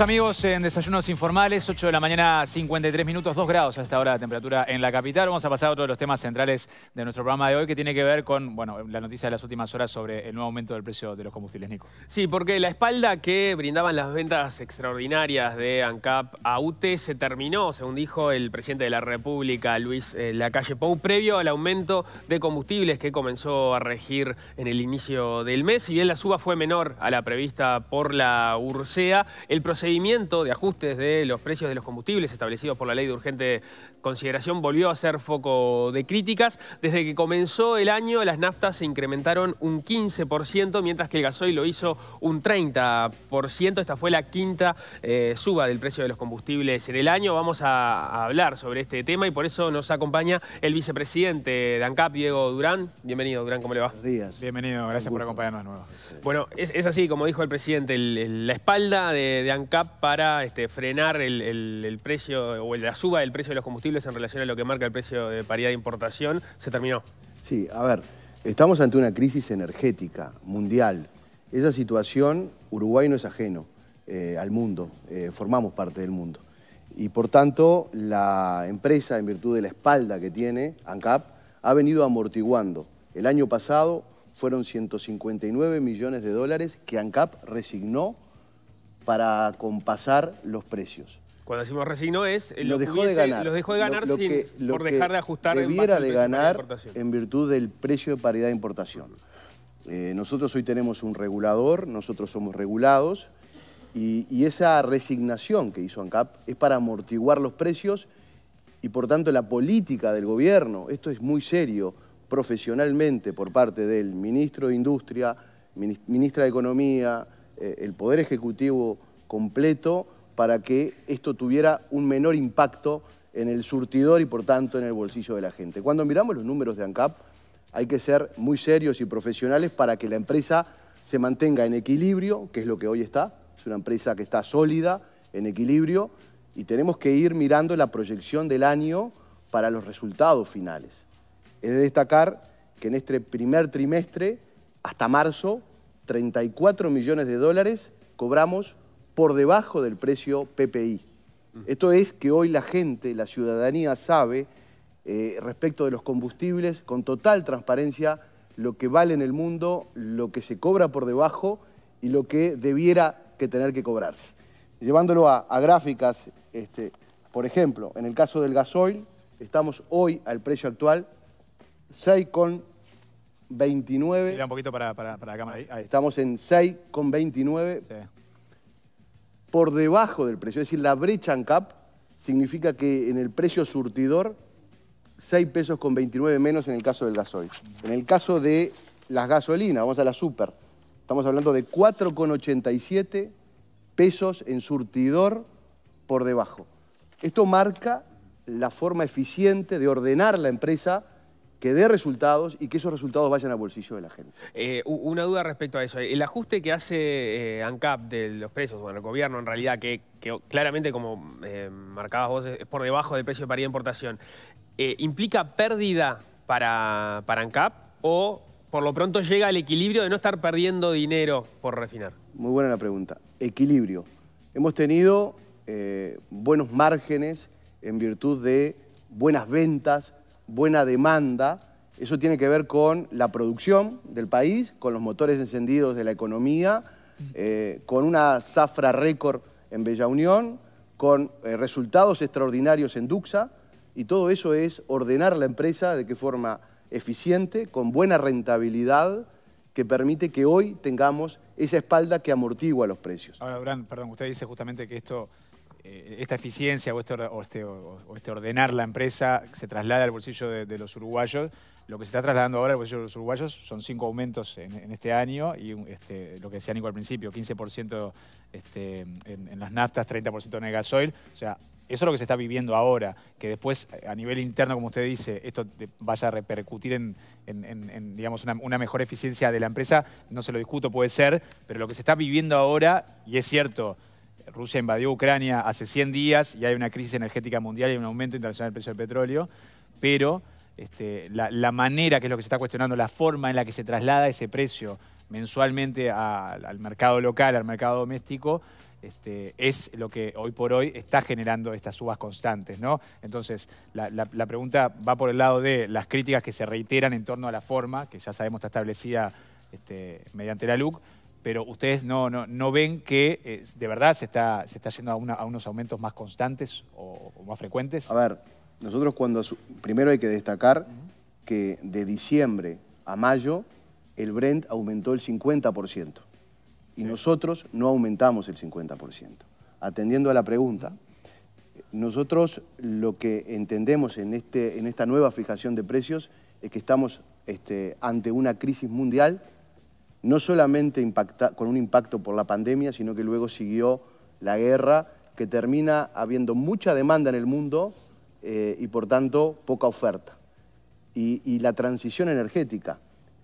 amigos en Desayunos Informales, 8 de la mañana, 53 minutos, 2 grados a esta hora de temperatura en la capital. Vamos a pasar a otro de los temas centrales de nuestro programa de hoy que tiene que ver con, bueno, la noticia de las últimas horas sobre el nuevo aumento del precio de los combustibles, Nico. Sí, porque la espalda que brindaban las ventas extraordinarias de ANCAP a UTE se terminó, según dijo el presidente de la República, Luis eh, Lacalle Pou, previo al aumento de combustibles que comenzó a regir en el inicio del mes. Si bien la suba fue menor a la prevista por la URSEA, el proceso seguimiento de ajustes de los precios de los combustibles establecidos por la ley de urgente Consideración volvió a ser foco de críticas. Desde que comenzó el año, las naftas se incrementaron un 15%, mientras que el gasoil lo hizo un 30%. Esta fue la quinta eh, suba del precio de los combustibles en el año. Vamos a, hablar sobre este tema y por eso nos acompaña el vicepresidente de ANCAP, Diego Durán. Bienvenido, Durán, ¿cómo le va? Buenos días. Bienvenido, gracias por acompañarnos de nuevo. Bueno, es, así, como dijo el presidente, la espalda de, ANCAP para este, frenar el precio o la suba del precio de los combustibles en relación a lo que marca el precio de paridad de importación se terminó. Sí, a ver, estamos ante una crisis energética mundial. Esa situación, Uruguay no es ajeno eh, al mundo, eh, formamos parte del mundo. Y por tanto, la empresa, en virtud de la espalda que tiene, ANCAP, ha venido amortiguando. El año pasado fueron 159 millones de dólares que ANCAP resignó para compasar los precios. Cuando decimos resignó es... Eh, lo dejó de ganar. dejó de ganar lo, por dejar de ajustar... Debiera en de ganar en virtud del precio de paridad de importación. Eh, nosotros hoy tenemos un regulador, nosotros somos regulados, y, esa resignación que hizo ANCAP es para amortiguar los precios y por tanto la política del gobierno, esto es muy serio, profesionalmente por parte del ministro de Industria, ministra de Economía, eh, el Poder Ejecutivo completo, para que esto tuviera un menor impacto en el surtidor y por tanto en el bolsillo de la gente. Cuando miramos los números de ANCAP, hay que ser muy serios y profesionales para que la empresa se mantenga en equilibrio, que es lo que hoy está, es una empresa que está sólida, en equilibrio, y tenemos que ir mirando la proyección del año para los resultados finales. Es de destacar que en este primer trimestre, hasta marzo, 34 millones de dólares cobramos por debajo del precio PPI. Mm. Esto es que hoy la gente, la ciudadanía sabe eh, respecto de los combustibles con total transparencia lo que vale en el mundo, lo que se cobra por debajo y lo que debiera que tener que cobrarse. Llevándolo a, gráficas, este, por ejemplo, en el caso del gasoil, estamos hoy al precio actual 6,29. un poquito para, para, para la cámara Estamos en 6,29 sí por debajo del precio. Es decir, la brecha en cap significa que en el precio surtidor, 6 pesos con 29 menos en el caso del gasoil. En el caso de las gasolinas, vamos a la super, estamos hablando de 4,87 pesos en surtidor por debajo. Esto marca la forma eficiente de ordenar la empresa que dé resultados y que esos resultados vayan al bolsillo de la gente. Eh, una duda respecto a eso. El ajuste que hace eh, ANCAP de los precios, bueno, el gobierno en realidad, que, claramente, como eh, marcabas vos, es por debajo del precio de paridad de importación, eh, ¿implica pérdida para, para ANCAP o por lo pronto llega al equilibrio de no estar perdiendo dinero por refinar? Muy buena la pregunta. Equilibrio. Hemos tenido buenos márgenes en virtud de buenas ventas, buena demanda. Eso tiene que ver con la producción del país, con los motores encendidos de la economía, eh, con una zafra récord en Bella Unión, con eh, resultados extraordinarios en Duxa, y todo eso es ordenar la empresa de qué forma eficiente, con buena rentabilidad, que permite que hoy tengamos esa espalda que amortigua los precios. Ahora, Durán, perdón, usted dice justamente que esto eh, esta eficiencia este este, o este, ordenar la empresa se traslada al bolsillo de, los uruguayos. Lo que se está trasladando ahora al bolsillo de los uruguayos son cinco aumentos en, este año y este, lo que decía Nico al principio, 15% en, en, las naftas, 30% en el gasoil. O sea, eso es lo que se está viviendo ahora, que después eh, a nivel interno, como usted dice, esto vaya a repercutir en, digamos, una, una, mejor eficiencia de la empresa, no se lo discuto, puede ser, pero lo que se está viviendo ahora, y es cierto, Rusia invadió Ucrania hace 100 días y hay una crisis energética mundial y un aumento internacional del precio del petróleo, pero este, la, manera, que es lo que se está cuestionando, la forma en la que se traslada ese precio mensualmente al mercado local, al mercado doméstico, este, es lo que hoy por hoy está generando estas subas constantes. ¿no? Entonces, la, pregunta va por el lado de las críticas que se reiteran en torno a la forma, que ya sabemos está establecida este, mediante la LUC, pero ustedes no, no, no ven que eh, de verdad se está, se está yendo a, unos aumentos más constantes o, más frecuentes? A ver, nosotros cuando... Primero hay que destacar que de diciembre a mayo el Brent aumentó el 50% y nosotros no aumentamos el 50%. Atendiendo a la pregunta, nosotros lo que entendemos en, este, en esta nueva fijación de precios es que estamos este, ante una crisis mundial no solamente impacta, con un impacto por la pandemia, sino que luego siguió la guerra, que termina habiendo mucha demanda en el mundo eh, y por tanto poca oferta. Y, y la transición energética,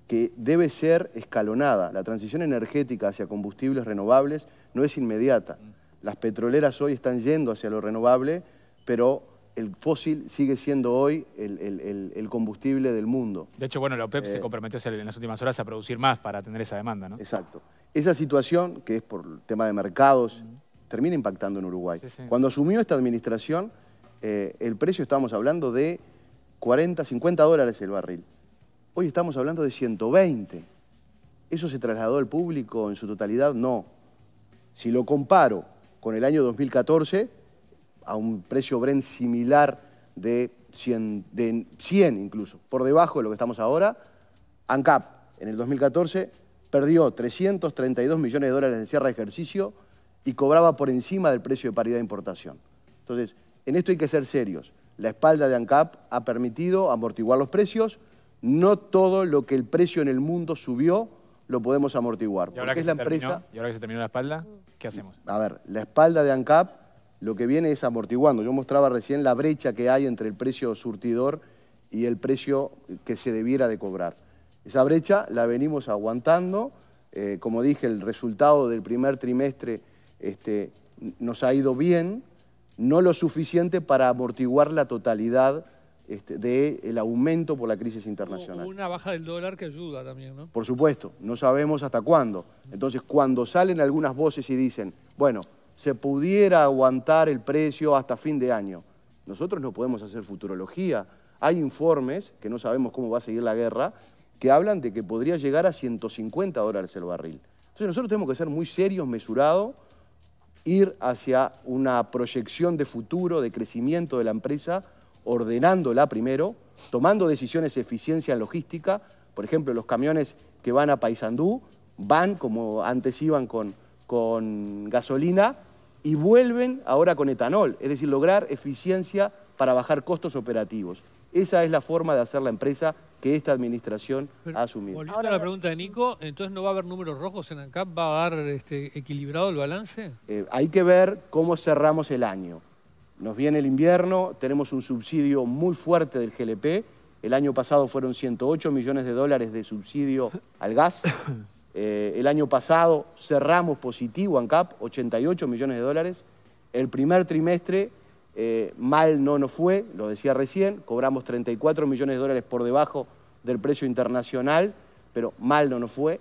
que debe ser escalonada. La transición energética hacia combustibles renovables no es inmediata. Las petroleras hoy están yendo hacia lo renovable, pero el fósil sigue siendo hoy el, combustible del mundo. De hecho, bueno, la OPEP e se eh, comprometió en las últimas horas a producir más para atender esa demanda, ¿no? Exacto. Esa situación, que es por el tema de mercados, termina impactando en Uruguay. Cuando asumió esta administración, eh, el precio estábamos hablando de 40, 50 dólares el barril. Hoy estamos hablando de 120. ¿Eso se trasladó al público en su totalidad? No. Si lo comparo con el año 2014, a un precio Brent similar de 100, incluso, por debajo de lo que estamos ahora. ANCAP en el 2014 perdió 332 millones de dólares en cierre de ejercicio y cobraba por encima del precio de paridad de importación. Entonces, en esto hay que ser serios. La espalda de ANCAP ha permitido amortiguar los precios. No todo lo que el precio en el mundo subió lo podemos amortiguar. es la empresa... ¿y ahora que se terminó la espalda, ¿qué hacemos? A ver, la espalda de ANCAP lo que viene es amortiguando. Yo mostraba recién la brecha que hay entre el precio surtidor y el precio que se debiera de cobrar. Esa brecha la venimos aguantando. Eh, como dije, el resultado del primer trimestre este, nos ha ido bien, no lo suficiente para amortiguar la totalidad este, del aumento por la crisis internacional. una baja del dólar que ayuda también, ¿no? Por supuesto, no sabemos hasta cuándo. Entonces, cuando salen algunas voces y dicen, bueno, se pudiera aguantar el precio hasta fin de año. Nosotros no podemos hacer futurología. Hay informes, que no sabemos cómo va a seguir la guerra, que hablan de que podría llegar a 150 dólares el barril. Entonces nosotros tenemos que ser muy serios, mesurados, ir hacia una proyección de futuro, de crecimiento de la empresa, ordenándola primero, tomando decisiones de eficiencia logística. Por ejemplo, los camiones que van a Paysandú van como antes iban con, con gasolina, y vuelven ahora con etanol, es decir, lograr eficiencia para bajar costos operativos. Esa es la forma de hacer la empresa que esta administración ha asumido. Volviendo ahora a la pregunta de Nico, entonces no va a haber números rojos en ANCAP, va a dar este, equilibrado el balance. Eh, hay que ver cómo cerramos el año. Nos viene el invierno, tenemos un subsidio muy fuerte del GLP. El año pasado fueron 108 millones de dólares de subsidio al gas. Eh, el año pasado cerramos positivo ANCAP, 88 millones de dólares. El primer trimestre eh, mal no nos fue, lo decía recién, cobramos 34 millones de dólares por debajo del precio internacional, pero mal no nos fue.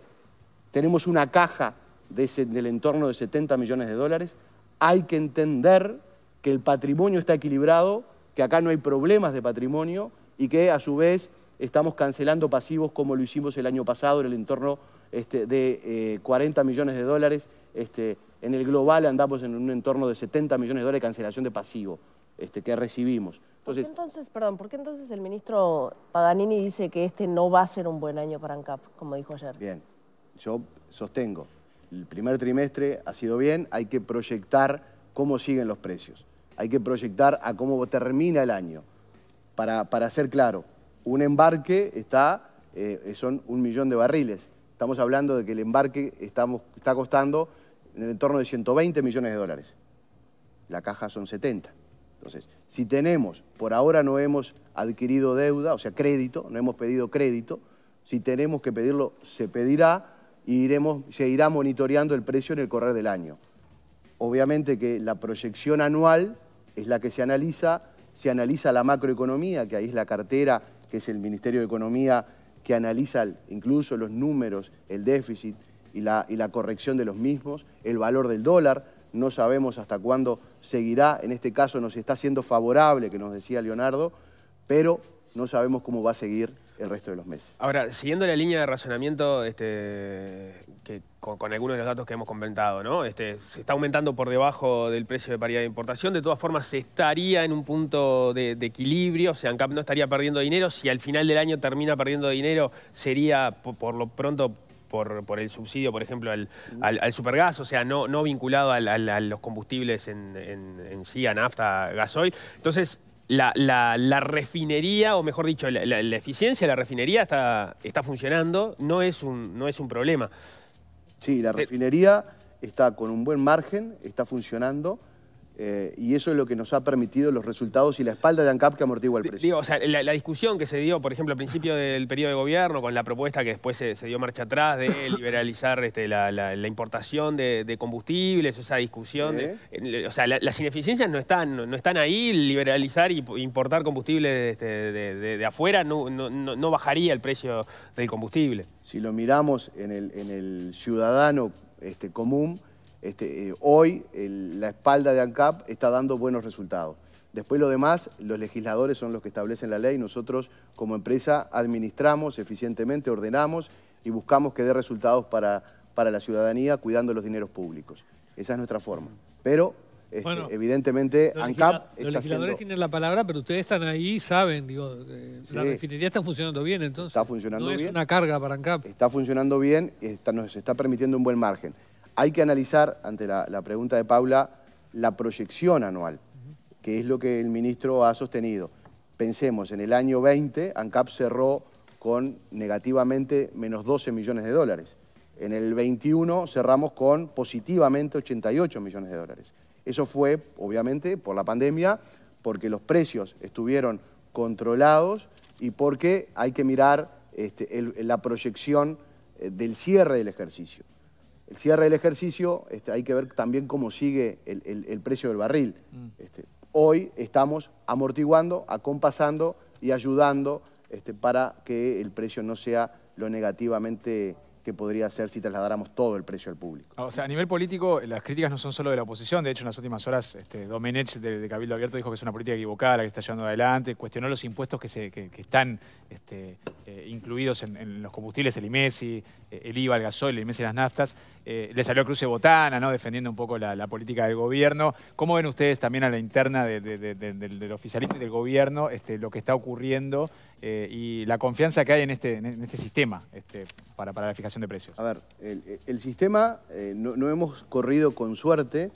Tenemos una caja del entorno de 70 millones de dólares. Hay que entender que el patrimonio está equilibrado, que acá no hay problemas de patrimonio y que a su vez estamos cancelando pasivos como lo hicimos el año pasado en el entorno este, de 40 eh, millones de dólares. Este, en el global andamos en un entorno de 70 millones de dólares de cancelación de pasivo este, que recibimos. Entonces, ¿Por qué entonces, perdón, ¿por qué entonces el ministro Paganini dice que este no va a ser un buen año para ANCAP, como dijo ayer? Bien, yo sostengo, el primer trimestre ha sido bien, hay que proyectar cómo siguen los precios, hay que proyectar a cómo termina el año, para, para ser claro, un embarque está, eh, son un millón de barriles. Estamos hablando de que el embarque está costando en el entorno de 120 millones de dólares. La caja son 70. Entonces, si tenemos, por ahora no hemos adquirido deuda, o sea, crédito, no hemos pedido crédito, si tenemos que pedirlo, se pedirá y iremos, se irá monitoreando el precio en el correr del año. Obviamente que la proyección anual es la que se analiza, se analiza la macroeconomía, que ahí es la cartera que es el Ministerio de Economía, que analiza incluso los números, el déficit y la, corrección de los mismos, el valor del dólar, no sabemos hasta cuándo seguirá, en este caso nos está siendo favorable, que nos decía Leonardo, pero no sabemos cómo va a seguir el resto de los meses. Ahora, siguiendo la línea de razonamiento este, que, con, algunos de los datos que hemos comentado, ¿no? Este, se está aumentando por debajo del precio de paridad de importación, de todas formas se estaría en un punto de, equilibrio, o sea, ANCAP no estaría perdiendo dinero, si al final del año termina perdiendo dinero sería por, lo pronto por, el subsidio, por ejemplo, al, al, al, supergas, o sea, no, no vinculado a los combustibles en, en sí, a nafta, gasoil. Entonces, la, la, refinería, o mejor dicho, la, eficiencia de la refinería está, está funcionando, no es, un, no es un problema. Sí, la eh, refinería está con un buen margen, está funcionando. Eh, y eso es lo que nos ha permitido los resultados y la espalda de ANCAP que amortigua el precio. o sea, la, discusión que se dio, por ejemplo, al principio del periodo de gobierno, con la propuesta que después se, dio marcha atrás de liberalizar este, la, importación de, combustibles, esa discusión. De, o sea, las ineficiencias no están, no, están ahí, liberalizar y importar combustibles este, de, afuera no, no bajaría el precio del combustible. Si lo miramos en el, en el ciudadano este, común, este, eh, hoy la espalda de ANCAP está dando buenos resultados. Después lo demás, los legisladores son los que establecen la ley, nosotros como empresa administramos eficientemente, ordenamos y buscamos que dé resultados para, para la ciudadanía cuidando los dineros públicos. Esa es nuestra forma. Pero este, evidentemente ANCAP... Los legisladores tienen la palabra, pero ustedes están ahí, saben, digo, eh, la refinería está funcionando bien, entonces está funcionando no es una carga para ANCAP. Está funcionando bien, nos está permitiendo un buen margen hay que analizar, ante la, pregunta de Paula, la proyección anual, que es lo que el ministro ha sostenido. Pensemos, en el año 20, ANCAP cerró con negativamente menos 12 millones de dólares. En el 21 cerramos con positivamente 88 millones de dólares. Eso fue, obviamente, por la pandemia, porque los precios estuvieron controlados y porque hay que mirar este, la proyección eh, del cierre del ejercicio el cierre del ejercicio, este, hay que ver también cómo sigue el, precio del barril. Mm. Este, hoy estamos amortiguando, acompasando y ayudando este, para que el precio no sea lo negativamente que podría ser si trasladáramos todo el precio al público. O sea, a nivel político, las críticas no son solo de la oposición. De hecho, en las últimas horas, este, Domenech de, Cabildo Abierto dijo que es una política equivocada la que está llevando adelante, cuestionó los impuestos que, se, están este, eh, incluidos en, los combustibles, el IMESI, eh, el IVA, el gasoil, el IMESI y las naftas. Eh, le salió a Cruce Botana, ¿no? defendiendo un poco la, política del gobierno. ¿Cómo ven ustedes también a la interna del, oficialismo y del gobierno este, lo que está ocurriendo eh, y la confianza que hay en este, en este sistema este, para, la fijación de precios? A ver, el, sistema eh, no, hemos corrido con suerte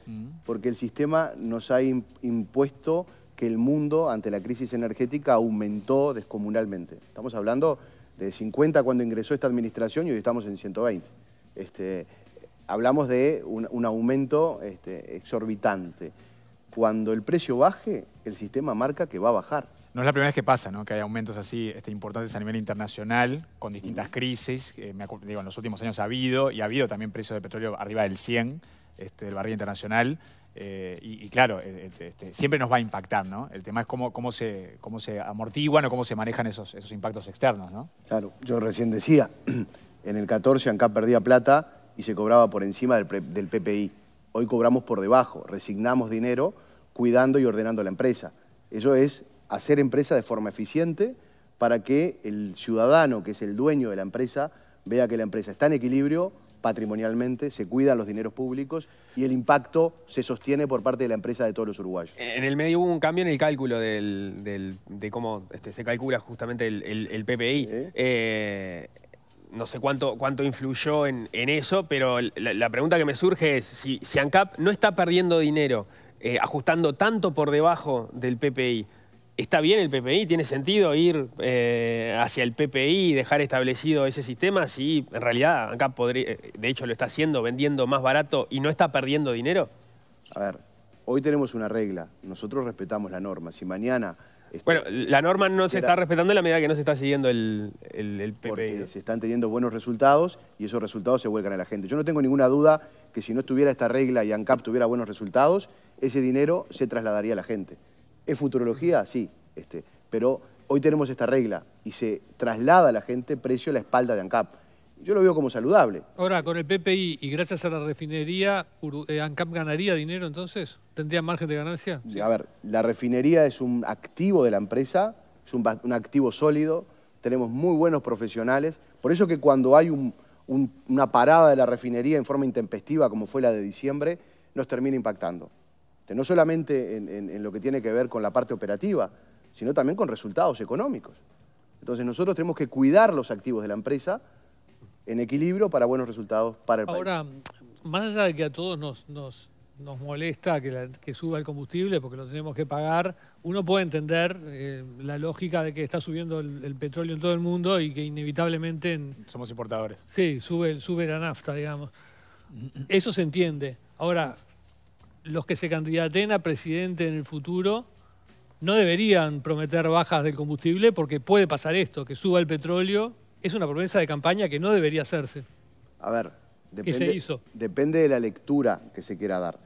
porque el sistema nos ha impuesto que el mundo ante la crisis energética aumentó descomunalmente. Estamos hablando de 50 cuando ingresó esta administración y hoy estamos en 120. Este, hablamos de un, aumento este, exorbitante. Cuando el precio baje, el sistema marca que va a bajar. No es la primera vez que pasa, ¿no? que hay aumentos así este, importantes a nivel internacional, con distintas crisis. me, en los últimos años ha habido, y ha habido también precios de petróleo arriba del 100, este, del barril internacional. Eh, y, claro, e-, e-, este, siempre nos va a impactar, ¿no? El tema es cómo, cómo, se, cómo se amortiguan o cómo se manejan esos, esos impactos externos, ¿no? Claro, yo recién decía, en el 14 ANCAP perdía plata y se cobraba por encima del, del PPI. Hoy cobramos por debajo, resignamos dinero cuidando y ordenando la empresa. Eso es hacer empresa de forma eficiente para que el ciudadano, que es el dueño de la empresa, vea que la empresa está en equilibrio patrimonialmente, se cuidan los dineros públicos y el impacto se sostiene por parte de la empresa de todos los uruguayos. Eh, en el medio hubo un cambio en el cálculo de cómo este, se calcula justamente el, PPI. Eh, no sé cuánto, cuánto influyó en, eso, pero la, pregunta que me surge es si, si ANCAP no está perdiendo dinero eh, ajustando tanto por debajo del PPI, está bien el PPI, tiene sentido ir eh, hacia el PPI y dejar establecido ese sistema si en realidad ANCAP de hecho lo está haciendo vendiendo más barato y no está perdiendo dinero? A ver, hoy tenemos una regla, nosotros respetamos la norma, si mañana... Bueno, la norma no se está respetando en la medida que no se está siguiendo el, el PPI. Porque se están teniendo buenos resultados y esos resultados se vuelcan a la gente. Yo no tengo ninguna duda que si no estuviera esta regla y ANCAP tuviera buenos resultados, ese dinero se trasladaría a la gente. ¿Es futurología? Sí. Este, pero hoy tenemos esta regla y se traslada a la gente precio a la espalda de ANCAP. Yo lo veo como saludable. Ahora, con el PPI y gracias a la refinería, eh, ¿ANCAP ganaría dinero entonces? ¿Tendría margen de ganancia? Sí, a ver, la refinería es un activo de la empresa, es un, activo sólido, tenemos muy buenos profesionales. Por eso que cuando hay una parada de la refinería en forma intempestiva, como fue la de diciembre, nos termina impactando. Este, no solamente en, lo que tiene que ver con la parte operativa, sino también con resultados económicos. Entonces nosotros tenemos que cuidar los activos de la empresa en equilibrio para buenos resultados para el país. Ahora, más allá de que a todos nos, nos, nos molesta que, suba el combustible porque lo tenemos que pagar, uno puede entender eh, la lógica de que está subiendo el, petróleo en todo el mundo y que inevitablemente... Somos importadores. Sí, sube, sube la nafta, digamos. Eso se entiende. Ahora, los que se candidaten a presidente en el futuro no deberían prometer bajas del combustible porque puede pasar esto, que suba el petróleo. Es una promesa de campaña que no debería hacerse. A ver, depende, depende de la lectura que se quiera dar.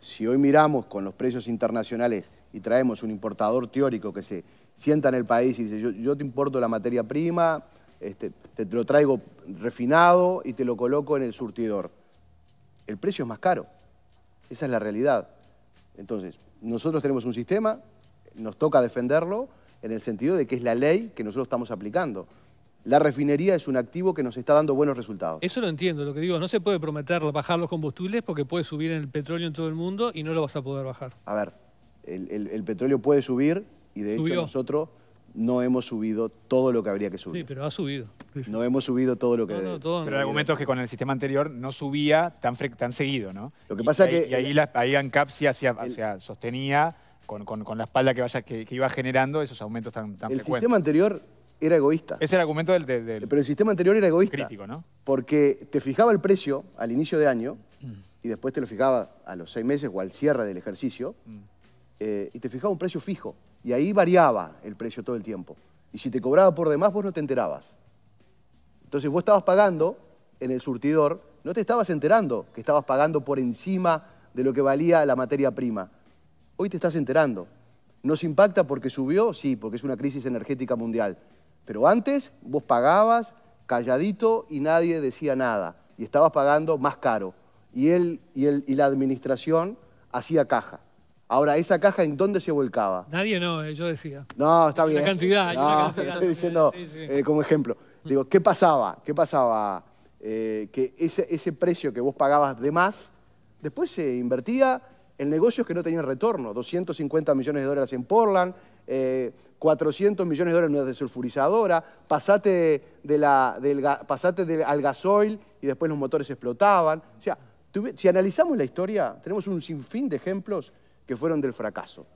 Si hoy miramos con los precios internacionales y traemos un importador teórico que se sienta en el país y dice yo, te importo la materia prima, este, te lo traigo refinado y te lo coloco en el surtidor, el precio es más caro. Esa es la realidad. Entonces, nosotros tenemos un sistema, nos toca defenderlo en el sentido de que es la ley que nosotros estamos aplicando. La refinería es un activo que nos está dando buenos resultados. Eso lo entiendo, lo que digo, no se puede prometer bajar los combustibles porque puede subir el petróleo en todo el mundo y no lo vas a poder bajar. A ver, el, petróleo puede subir y de hecho nosotros no hemos subido todo lo que habría que subir. Sí, pero ha subido. No hemos subido todo lo que... había pero el argumento es que con el sistema anterior no subía tan, tan seguido, ¿no? Lo que pasa que... Y ahí, Ancapsi sostenía con, la espalda que, vaya, que, iba generando esos aumentos tan, el frecuentes. El sistema anterior era egoísta. Es el argumento del, Pero el sistema anterior era egoísta. Crítico, ¿no? Porque te fijaba el precio al inicio de año y después te lo fijaba a los seis meses o al cierre del ejercicio mm. eh, y te fijaba un precio fijo. Y ahí variaba el precio todo el tiempo. Y si te cobraba por demás, vos no te enterabas. Entonces vos estabas pagando en el surtidor, no te estabas enterando que estabas pagando por encima de lo que valía la materia prima. Hoy te estás enterando. ¿Nos impacta porque subió? Sí, porque es una crisis energética mundial. Pero antes vos pagabas calladito y nadie decía nada. Y estabas pagando más caro. Y, él, y, él, y la administración hacía caja. Ahora, ¿esa caja en dónde se volcaba? Nadie no, eh, yo decía. No, está bien. La cantidad, no, una Estoy diciendo eh, como ejemplo. Digo, ¿qué pasaba? ¿Qué pasaba? Eh, que ese, ese precio que vos pagabas de más, después se invertía en negocios que no tenían retorno. 250 millones de dólares en Portland, 400 millones de dólares en una desulfurizadora, pasate, de la, del, pasate al gasoil y después los motores explotaban. O sea, si analizamos la historia, tenemos un sinfín de ejemplos que fueron del fracaso.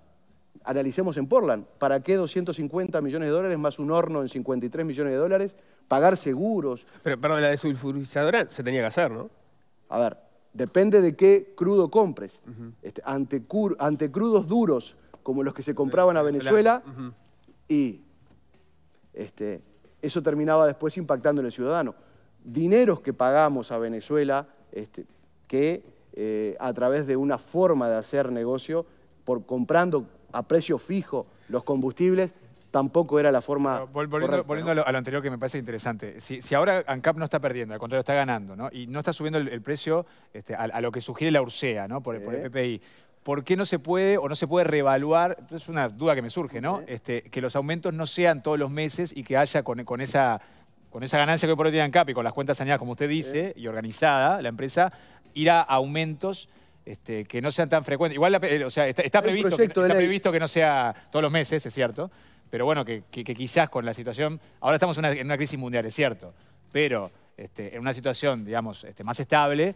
Analicemos en Portland, ¿para qué 250 millones de dólares más un horno en 53 millones de dólares? Pagar seguros. Pero, perdón, la desulfurizadora se tenía que hacer, ¿no? A ver, depende de qué crudo compres. Este, ante, crudos duros, como los que se compraban a Venezuela, y este, eso terminaba después impactando en el ciudadano. Dineros que pagamos a Venezuela, este, que eh, a través de una forma de hacer negocio, por comprando a precio fijo los combustibles, tampoco era la forma Volviendo, a, lo, anterior que me parece interesante, si, si, ahora ANCAP no está perdiendo, al contrario está ganando, ¿no? y no está subiendo el, precio este, a, lo que sugiere la URSEA ¿no? por, el PPI, ¿por qué no se puede o no se puede reevaluar? Es una duda que me surge, ¿no? Este, que los aumentos no sean todos los meses y que haya con, esa, con esa ganancia que hoy por hoy tiene ANCAP y con las cuentas saneadas, como usted dice, y organizada la empresa, ir a aumentos este, que no sean tan frecuentes. Igual, eh, está, previsto, que, no sea todos los meses, es cierto, pero bueno, que, quizás con la situación, ahora estamos en una, crisis mundial, es cierto, pero este, en una situación, digamos, este, más estable,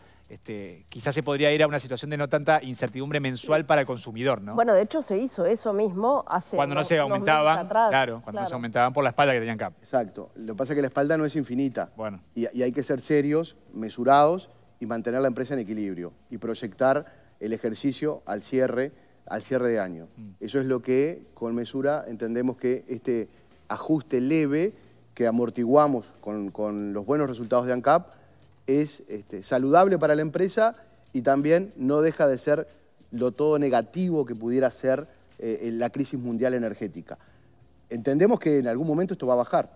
quizás se podría ir a una situación de no tanta incertidumbre mensual para el consumidor, ¿no? Bueno, de hecho se hizo eso mismo hace Cuando no se aumentaban, claro, cuando se aumentaban por la espalda que tenían CAP. Exacto, lo que pasa es que la espalda no es infinita. y hay que ser serios, mesurados, y mantener la empresa en equilibrio y proyectar el ejercicio al cierre, al cierre de año. Mm. Eso es lo que con mesura entendemos que este ajuste leve que amortiguamos con, los buenos resultados de ANCAP es este, saludable para la empresa y también no deja de ser lo todo negativo que pudiera ser eh, la crisis mundial energética. Entendemos que en algún momento esto va a bajar,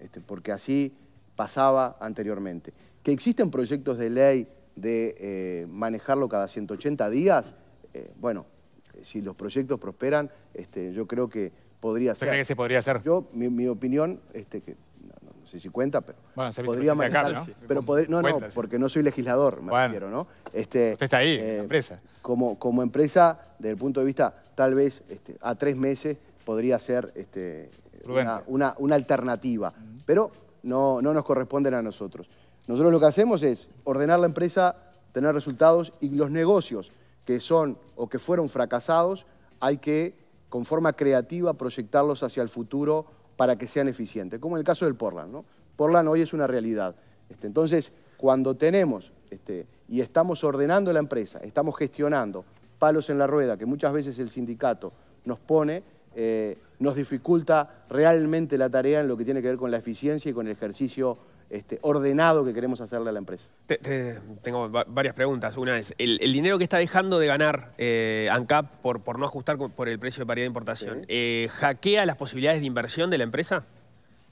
este, porque así pasaba anteriormente que existen proyectos de ley de eh, manejarlo cada 180 días, eh, bueno, eh, si los proyectos prosperan, este, yo creo que podría ser. ¿Cree que se podría hacer? Yo, mi, opinión, este, que no, sé si cuenta, pero bueno, podría manejar, ¿no? pero no, no, porque no soy legislador, me refiero, ¿no? Este, usted está ahí, empresa. Como, como empresa, desde el punto de vista, tal vez este, a tres meses podría ser este, una, una, alternativa, pero no, nos corresponden a nosotros. Nosotros lo que hacemos es ordenar la empresa, tener resultados y los negocios que son o que fueron fracasados hay que, con forma creativa, proyectarlos hacia el futuro para que sean eficientes, como en el caso del Portland. ¿no? Portland hoy es una realidad. Este, entonces, cuando tenemos este, y estamos ordenando la empresa, estamos gestionando palos en la rueda que muchas veces el sindicato nos pone, eh, nos dificulta realmente la tarea en lo que tiene que ver con la eficiencia y con el ejercicio este, ordenado que queremos hacerle a la empresa. tengo varias preguntas. Una es, el, dinero que está dejando de ganar eh, ANCAP por, no ajustar por el precio de paridad de importación, ¿Jaquea eh, las posibilidades de inversión de la empresa?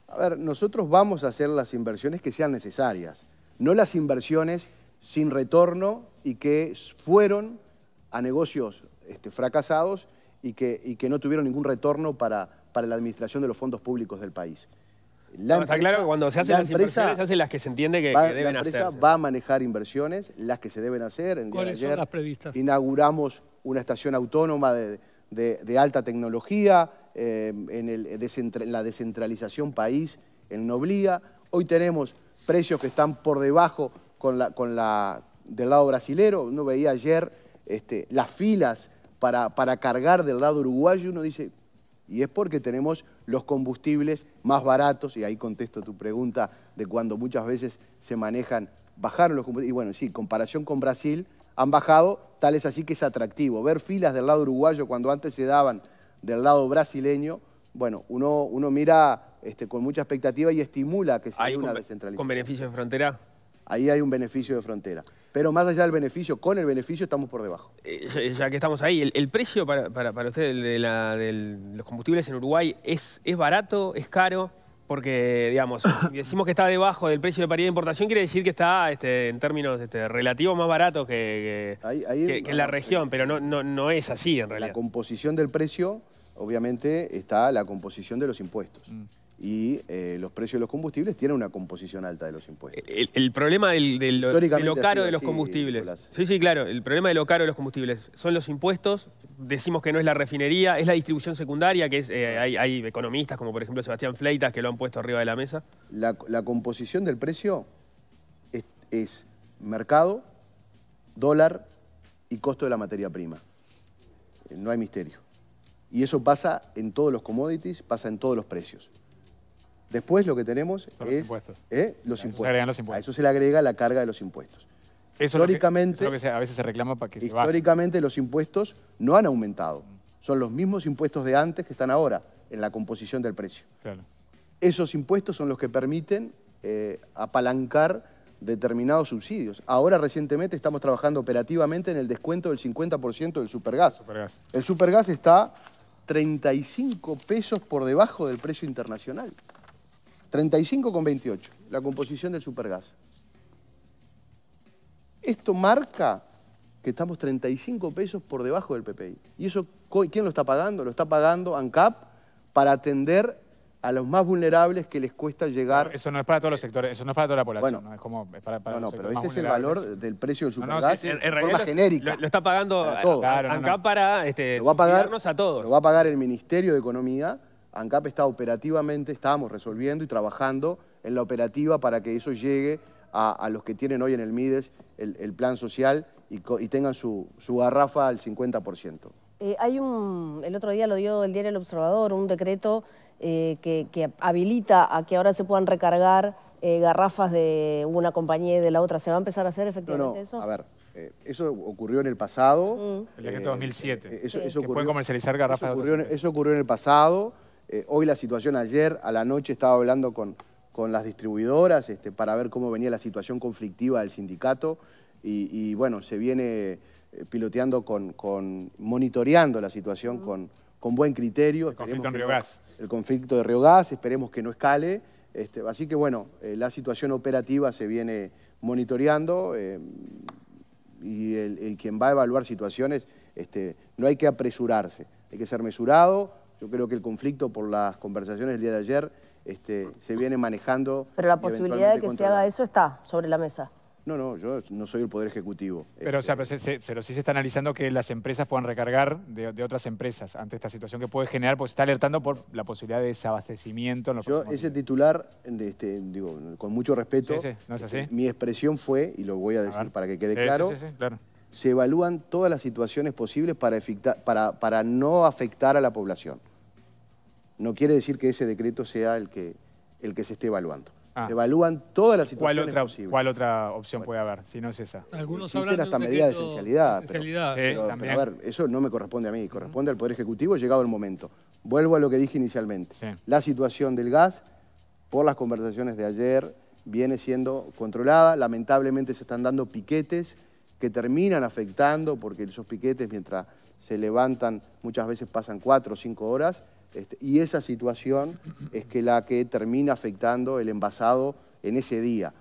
A ver, nosotros vamos a hacer las inversiones que sean necesarias, no las inversiones sin retorno y que fueron a negocios este, fracasados y que, no tuvieron ningún retorno para, para la administración de los fondos públicos del país. está claro que cuando se hacen las inversiones se hacen las que se entiende que, deben hacer. La empresa va a manejar inversiones, las que se deben hacer. ¿Cuáles son las previstas? Inauguramos una estación autónoma de, alta tecnología, eh, en, la descentralización país, en Noblía. Hoy tenemos precios que están por debajo con del lado brasilero. Uno veía ayer este, las filas para, para cargar del lado uruguayo, uno dice, y es porque tenemos los combustibles más baratos, y ahí contesto tu pregunta de cuando muchas veces se manejan, bajaron los combustibles, y bueno, sí, comparación con Brasil, han bajado, tal es así que es atractivo. Ver filas del lado uruguayo cuando antes se daban del lado brasileño, bueno, uno, uno mira este, con mucha expectativa y estimula que se dé una descentralización. ¿Con beneficio en frontera? Ahí hay un beneficio de frontera. Pero más allá del beneficio, con el beneficio estamos por debajo. Eh, ya que estamos ahí, ¿el, precio para, para, usted de, los combustibles en Uruguay es, es barato, es caro? Porque, digamos, decimos que está debajo del precio de paridad de importación, quiere decir que está este, en términos este, relativos más barato que, en la región, pero no, no, no es así en realidad. La composición del precio, obviamente, está la composición de los impuestos. Mm y eh, los precios de los combustibles tienen una composición alta de los impuestos. El, problema del, de lo caro de los combustibles. Sí, sí, claro. El problema de lo caro de los combustibles son los impuestos. Decimos que no es la refinería, es la distribución secundaria, que eh, hay, economistas como por ejemplo Sebastián Fleitas que lo han puesto arriba de la mesa. La, composición del precio es mercado, dólar y costo de la materia prima. No hay misterio. Y eso pasa en todos los commodities, pasa en todos los precios. Después lo que tenemos es ¿eh? los impuestos. a eso se le agrega la carga de los impuestos. Eso históricamente, a veces se reclama para que Históricamente los impuestos no han aumentado. Son los mismos impuestos de antes que están ahora en la composición del precio. Esos impuestos son los que permiten eh, apalancar determinados subsidios. Ahora recientemente estamos trabajando operativamente en el descuento del 50% del supergas. supergas. El supergas está 35 pesos por debajo del precio internacional con 35,28, la composición del supergas. Esto marca que estamos 35 pesos por debajo del PPI. ¿Y eso quién lo está pagando? Lo está pagando ANCAP para atender a los más vulnerables que les cuesta llegar... Eso no es para todos los sectores, eso no es para toda la población, ¿no? es como no, no, pero este es el valor del precio del supergas no, forma genérica. Lo, está pagando ANCAP para este, a todos. Lo va a pagar el Ministerio de Economía ANCAP está operativamente, estamos resolviendo y trabajando en la operativa para que eso llegue a, los que tienen hoy en el MIDES el, plan social y, tengan su, garrafa al 50%. Eh, hay un, el otro día lo dio el diario El Observador, un decreto eh, que, habilita a que ahora se puedan recargar eh, garrafas de una compañía y de la otra. ¿Se va a empezar a hacer efectivamente eso? A ver, eso ocurrió en el pasado. Mm. El decreto de 2007. Eso, pueden comercializar garrafas. Eso ocurrió, eso ocurrió en el pasado. Eh, hoy la situación, ayer a la noche estaba hablando con, las distribuidoras este, para ver cómo venía la situación conflictiva del sindicato y, bueno, se viene eh, piloteando con, monitoreando la situación con, buen criterio. El conflicto en el conflicto de Río Gas, esperemos que no escale. Este, así que bueno, eh, la situación operativa se viene monitoreando y el, quien va a evaluar situaciones, este, no hay que apresurarse, hay que ser mesurado, yo creo que el conflicto por las conversaciones del día de ayer este, se viene manejando. Pero la posibilidad de que se haga eso está sobre la mesa. No, no, yo no soy el Poder Ejecutivo. Pero, o sea, este, pero, se, sí se está analizando que las empresas puedan recargar de, otras empresas ante esta situación que puede generar, pues está alertando por la posibilidad de desabastecimiento. yo ese titular, este, digo, con mucho respeto, este, mi expresión fue, y lo voy a decir para que quede claro, se evalúan todas las situaciones posibles para, para, para no afectar a la población no quiere decir que ese decreto sea el que, el que se esté evaluando. Ah. Se evalúan todas las situaciones ¿Cuál otra, opción puede haber, si no es esa? Algunos hablan hasta medida medidas de esencialidad, Pero, a ver, eso no me corresponde a mí, corresponde al Poder Ejecutivo llegado el momento. Vuelvo a lo que dije inicialmente. La situación del gas, por las conversaciones de ayer, viene siendo controlada. Lamentablemente se están dando piquetes que terminan afectando, porque esos piquetes, mientras se levantan, muchas veces pasan cuatro o cinco horas, este, y esa situación es que la que termina afectando el envasado en ese día.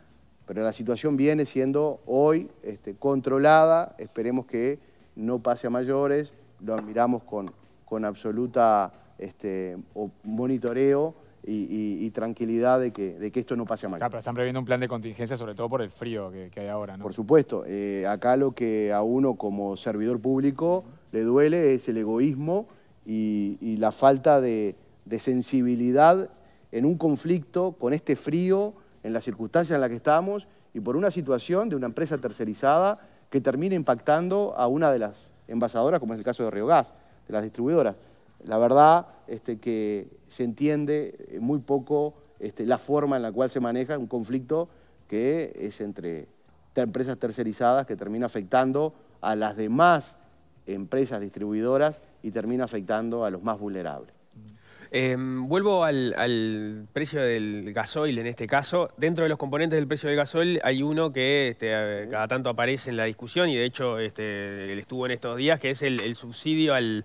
Pero la situación viene siendo hoy este, controlada, esperemos que no pase a mayores, lo admiramos con, con absoluta este, monitoreo y, tranquilidad de que, esto no pase a mayores. Claro, pero están previendo un plan de contingencia, sobre todo por el frío que, hay ahora, ¿no? Por supuesto. Eh, acá lo que a uno como servidor público le duele es el egoísmo y, la falta de, sensibilidad en un conflicto con este frío, en las circunstancias en las que estamos y por una situación de una empresa tercerizada que termina impactando a una de las envasadoras, como es el caso de Riogás, de las distribuidoras. La verdad este, que se entiende eh, muy poco este, la forma en la cual se maneja un conflicto que es entre empresas tercerizadas que termina afectando a las demás empresas distribuidoras y termina afectando a los más vulnerables. Em, vuelvo al, precio del gasoil en este caso. Dentro de los componentes del precio del gasoil hay uno que este, cada tanto aparece en la discusión y de hecho este, él estuvo en estos días, que es el, subsidio al,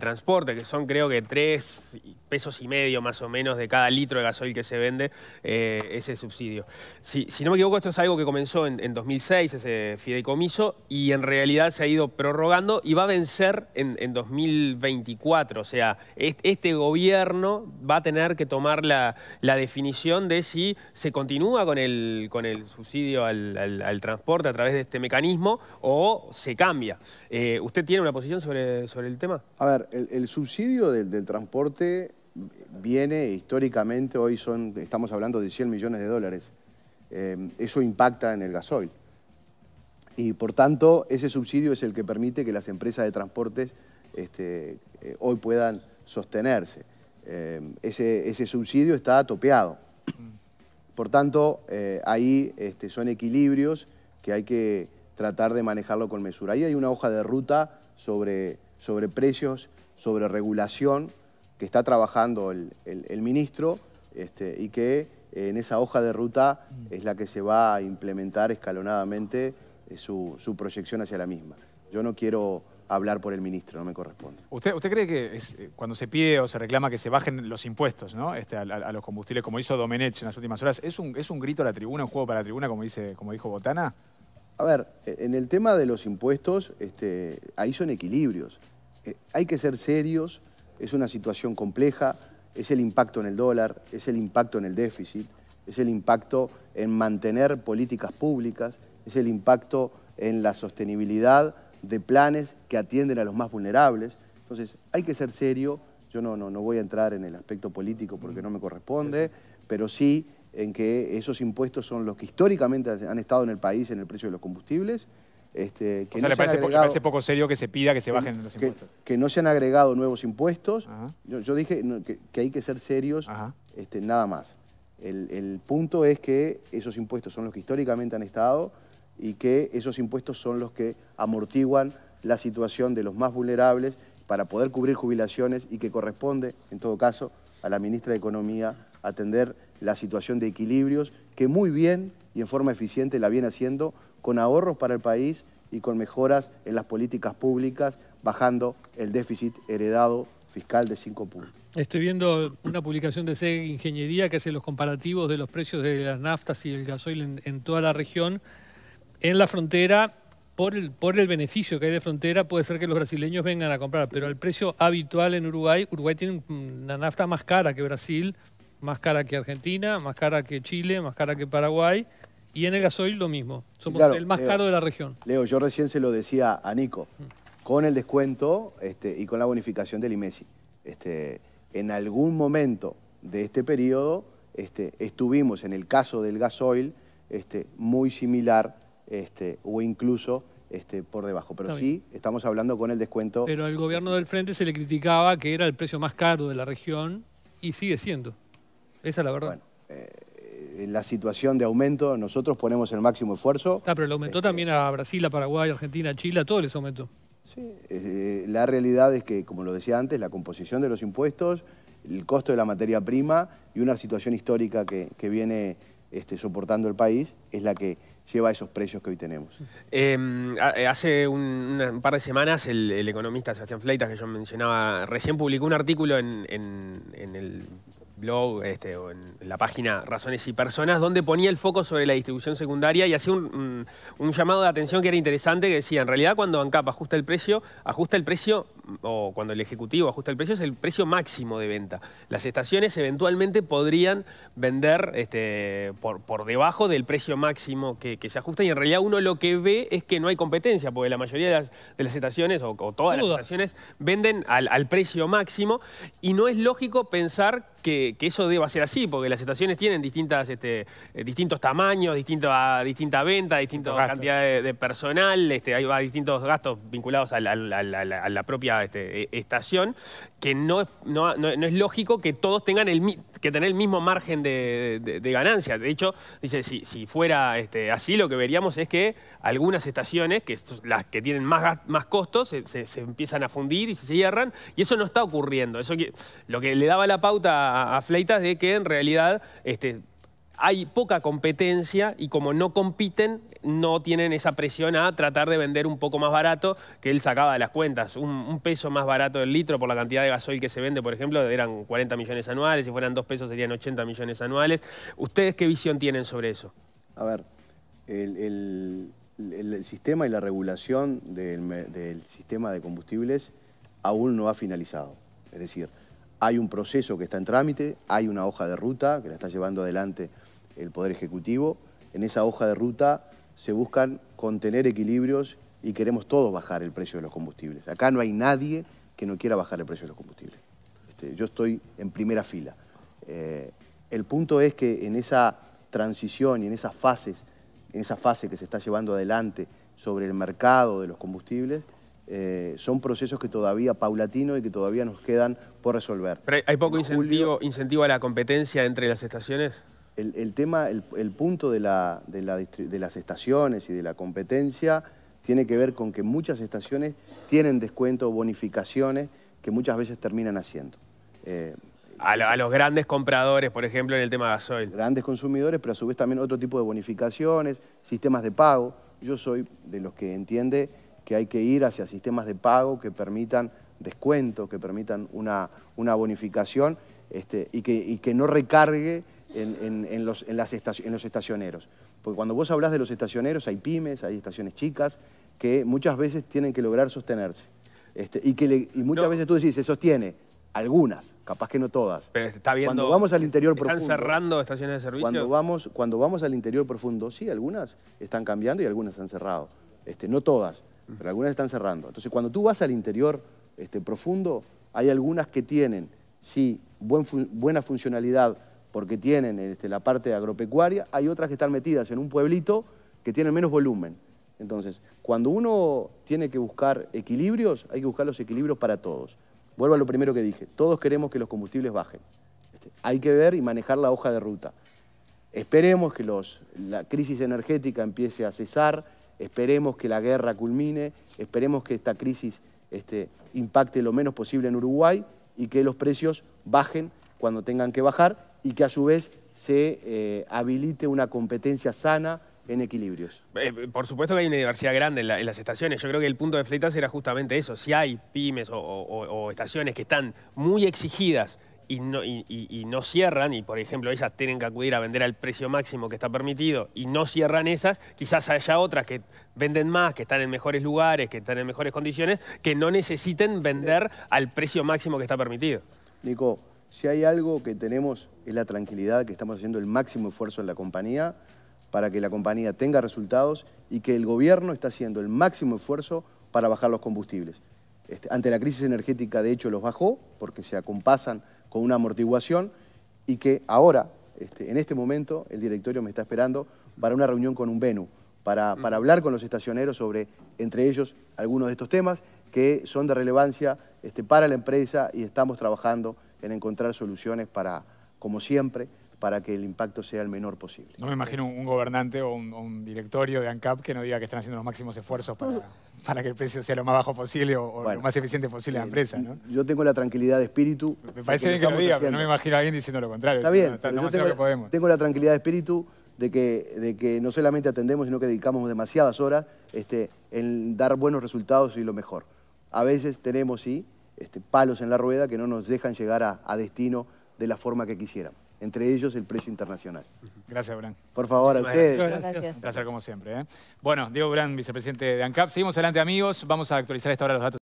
transporte, que son creo que tres pesos y medio más o menos de cada litro de gasoil que se vende eh, ese subsidio. Si, no me equivoco, esto es algo que comenzó en, 2006, ese fideicomiso, y en realidad se ha ido prorrogando y va a vencer en, en 2024. O sea, este gobierno va a tener que tomar la, definición de si se continúa con el, con el subsidio al, transporte a través de este mecanismo o se cambia. Eh, ¿Usted tiene una posición sobre, sobre el tema? A ver, el, subsidio del, transporte viene históricamente, hoy son, estamos hablando de 100 millones de dólares. Eh, eso impacta en el gasoil. Y por tanto, ese subsidio es el que permite que las empresas de transportes este, eh, hoy puedan sostenerse. Eh, ese, ese, subsidio está topeado. Por tanto, eh, ahí este, son equilibrios que hay que tratar de manejarlo con mesura. Ahí hay una hoja de ruta sobre, sobre precios, sobre regulación, que está trabajando el, ministro este, y que eh, en esa hoja de ruta es la que se va a implementar escalonadamente su, su proyección hacia la misma. Yo no quiero hablar por el ministro, no me corresponde. ¿Usted, usted cree que eh, cuando se pide o se reclama que se bajen los impuestos ¿no? Este, a, los combustibles, como hizo Domenech en las últimas horas, ¿es un, es un grito a la tribuna, un juego para la tribuna, como, dice, como dijo Botana? A ver, e, en el tema de los impuestos, este, ahí son equilibrios. Eh, hay que ser serios, es una situación compleja, es el impacto en el dólar, es el impacto en el déficit, es el impacto en mantener políticas públicas, es el impacto en la sostenibilidad de planes que atienden a los más vulnerables. Entonces, hay que ser serio. Yo no, no, voy a entrar en el aspecto político porque no me corresponde, pero sí en que esos impuestos son los que históricamente han estado en el país en el precio de los combustibles. Este, que no le, parece poco serio que se pida que se bajen los impuestos. Que, no se han agregado nuevos impuestos. Yo, dije que, hay que ser serios, este, nada más. El, el punto es que esos impuestos son los que históricamente han estado y que esos impuestos son los que amortiguan la situación de los más vulnerables para poder cubrir jubilaciones y que corresponde, en todo caso, a la ministra de Economía atender la situación de equilibrios que muy bien y en forma eficiente la viene haciendo con ahorros para el país y con mejoras en las políticas públicas, bajando el déficit heredado fiscal de 5 puntos. Estoy viendo una publicación de SEG Ingeniería que hace los comparativos de los precios de las naftas y el gasoil en toda la región en la frontera, por el, por el beneficio que hay de frontera, puede ser que los brasileños vengan a comprar, pero al precio habitual en Uruguay, Uruguay tiene una nafta más cara que Brasil, más cara que Argentina, más cara que Chile, más cara que Paraguay, y en el gasoil lo mismo. Somos el más caro de la región. Leo, yo recién se lo decía a Nico, con el descuento este, y con la bonificación del IMESI. Este, en algún momento de este periodo este, estuvimos, en el caso del gasoil, muy similar este, o incluso este, por debajo. Pero sí, estamos hablando con el descuento. Pero al gobierno del frente se le criticaba que era el precio más caro de la región y sigue siendo. Esa es la verdad. Eh, la situación de aumento, nosotros ponemos el máximo esfuerzo. Está, pero le aumentó este, también a Brasil, a Paraguay, Argentina, Chile, a todos les aumentó. Sí, eh, eh, la realidad es que, como lo decía antes, la composición de los impuestos, el costo de la materia prima y una situación histórica que, viene soportando el país es la que lleva esos precios que hoy tenemos. Em, eh, hace un, par de semanas el, economista Sebastián Fleitas, que yo mencionaba, recién publicó un artículo en, en el blog este, o en la página Razones y Personas, donde ponía el foco sobre la distribución secundaria y hacía un, llamado de atención que era interesante, que decía, en realidad cuando ANCAP ajusta el precio, ajusta el precio, o cuando el Ejecutivo ajusta el precio, es el precio máximo de venta. Las estaciones eventualmente podrían vender este, por, debajo del precio máximo que, se ajusta y en realidad uno lo que ve es que no hay competencia, porque la mayoría de las, estaciones, o, todas las estaciones, venden al, al precio máximo y no es lógico pensar que, eso deba ser así, porque las estaciones tienen distintas, este, eh, distintos tamaños, distinta, distinta venta, distinta cantidad de, personal, este, hay, distintos gastos vinculados a la, propia este, e, estación, que no es, no, es lógico que todos tengan el, que tener el mismo margen de, ganancia. De hecho, dice, si, fuera este, así, lo que veríamos es que algunas estaciones, que las que tienen más, más costos, se, empiezan a fundir y se cierran, y eso no está ocurriendo. Eso lo que le daba la pauta a, Fleitas de que en realidad este, hay poca competencia y como no compiten, no tienen esa presión a tratar de vender un poco más barato que él sacaba de las cuentas. Un, peso más barato del litro por la cantidad de gasoil que se vende, por ejemplo, eran 40 millones anuales, si fueran dos pesos serían 80 millones anuales. ¿Ustedes qué visión tienen sobre eso? A ver, el, sistema y la regulación del, del sistema de combustibles aún no ha finalizado. Es decir, hay un proceso que está en trámite, hay una hoja de ruta que la está llevando adelante el Poder Ejecutivo. En esa hoja de ruta se buscan contener equilibrios y queremos todos bajar el precio de los combustibles. Acá no hay nadie que no quiera bajar el precio de los combustibles. Este, yo estoy en primera fila. Eh, el punto es que en esa transición y en esas fases, en esa fase que se está llevando adelante sobre el mercado de los combustibles, eh, son procesos que todavía paulatinos y que todavía nos quedan por resolver. ¿Hay poco incentivo, incentivo a la competencia entre las estaciones? El, tema, el, punto de, las estaciones y de la competencia tiene que ver con que muchas estaciones tienen descuentos, bonificaciones que muchas veces terminan haciendo. Eh, a, los grandes compradores, por ejemplo, en el tema de gasoil. Grandes consumidores, pero a su vez también otro tipo de bonificaciones, sistemas de pago. Yo soy de los que entiende que hay que ir hacia sistemas de pago que permitan descuento, que permitan una, bonificación este, y, que, no recargue en, los, en los estacioneros. Porque cuando vos hablas de los estacioneros, hay pymes, hay estaciones chicas, que muchas veces tienen que lograr sostenerse. Este, y, que muchas veces tú decís, se sostiene. Algunas, capaz que no todas. Pero está viendo, cuando vamos al interior ¿están cerrando estaciones de servicio? Cuando vamos, cuando vamos al interior profundo, sí, algunas están cambiando y algunas han cerrado. Este, no todas pero algunas están cerrando. Entonces, cuando tú vas al interior este, profundo, hay algunas que tienen, sí, buena funcionalidad porque tienen este, la parte agropecuaria, hay otras que están metidas en un pueblito que tienen menos volumen. Entonces, cuando uno tiene que buscar equilibrios, hay que buscar los equilibrios para todos. Vuelvo a lo primero que dije, todos queremos que los combustibles bajen. Este, hay que ver y manejar la hoja de ruta. Esperemos que la crisis energética empiece a cesar, Esperemos que la guerra culmine, esperemos que esta crisis este, impacte lo menos posible en Uruguay y que los precios bajen cuando tengan que bajar y que a su vez se eh, habilite una competencia sana en equilibrios. Eh, por supuesto que hay una diversidad grande en, las estaciones. Yo creo que el punto de fleitas era justamente eso. Si hay pymes o estaciones que están muy exigidas y no, y, no, cierran, y por ejemplo ellas tienen que acudir a vender al precio máximo que está permitido y no cierran esas, quizás haya otras que venden más, que están en mejores lugares, que están en mejores condiciones, que no necesiten vender al precio máximo que está permitido. Nico, si hay algo que tenemos es la tranquilidad, que estamos haciendo el máximo esfuerzo en la compañía para que la compañía tenga resultados y que el gobierno está haciendo el máximo esfuerzo para bajar los combustibles. Este, ante la crisis energética, de hecho, los bajó porque se acompasan con una amortiguación y que ahora, este, en este momento, el directorio me está esperando para una reunión con un Venu, para, hablar con los estacioneros sobre, entre ellos, algunos de estos temas que son de relevancia este, para la empresa y estamos trabajando en encontrar soluciones para, como siempre, para que el impacto sea el menor posible. No me imagino un, gobernante o un, directorio de ANCAP que no diga que están haciendo los máximos esfuerzos para, que el precio sea lo más bajo posible o, lo más eficiente posible de la eh, empresa. Yo tengo la tranquilidad de espíritu. Me parece bien que lo diga, pero no me imagino a alguien diciendo lo contrario. Está bien, tengo, la tranquilidad de espíritu de que, no solamente atendemos, sino que dedicamos demasiadas horas este, en dar buenos resultados y lo mejor. A veces tenemos, sí, este, palos en la rueda que no nos dejan llegar a destino de la forma que quisiéramos entre ellos el precio internacional. Gracias, Bran. Por favor, a ustedes. Gracias. como siempre. ¿eh? Bueno, Diego Bran, vicepresidente de ANCAP. Seguimos adelante, amigos. Vamos a actualizar esta hora los datos.